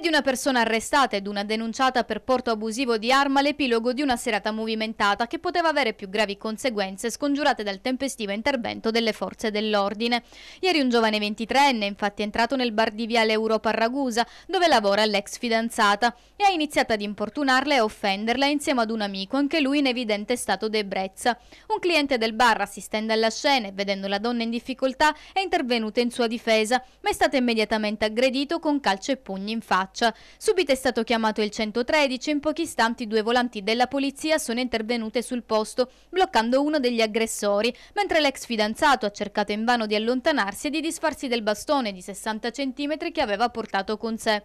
di una persona arrestata ed una denunciata per porto abusivo di arma l'epilogo di una serata movimentata che poteva avere più gravi conseguenze scongiurate dal tempestivo intervento delle forze dell'ordine. Ieri un giovane 23enne infatti entrato nel bar di Viale Europa a Ragusa dove lavora l'ex fidanzata e ha iniziato ad importunarla e offenderla insieme ad un amico, anche lui in evidente stato d'ebbrezza. Un cliente del bar assistendo alla scena e vedendo la donna in difficoltà è intervenuto in sua difesa ma è stato immediatamente aggredito con calcio e pugni in faccia minaccia. Subito è stato chiamato il 113 e in pochi istanti due volanti della polizia sono intervenute sul posto, bloccando uno degli aggressori, mentre l'ex fidanzato ha cercato invano di allontanarsi e di disfarsi del bastone di 60 cm che aveva portato con sé.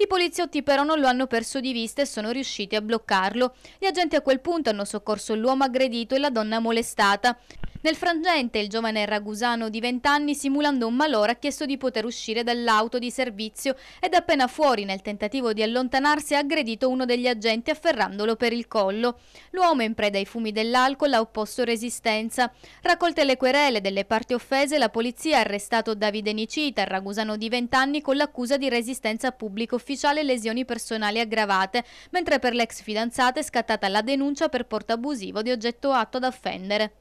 I poliziotti però non lo hanno perso di vista e sono riusciti a bloccarlo. Gli agenti a quel punto hanno soccorso l'uomo aggredito e la donna molestata. Nel frangente il giovane ragusano di 20 anni simulando un malore ha chiesto di poter uscire dall'auto di servizio ed appena fuori nel tentativo di allontanarsi ha aggredito uno degli agenti afferrandolo per il collo. L'uomo in preda ai fumi dell'alcol ha opposto resistenza. Raccolte le querele delle parti offese la polizia ha arrestato Davide Nicita, ragusano di 20 anni con l'accusa di resistenza a pubblico ufficiale e lesioni personali aggravate, mentre per l'ex fidanzata è scattata la denuncia per porto abusivo di oggetto atto ad offendere.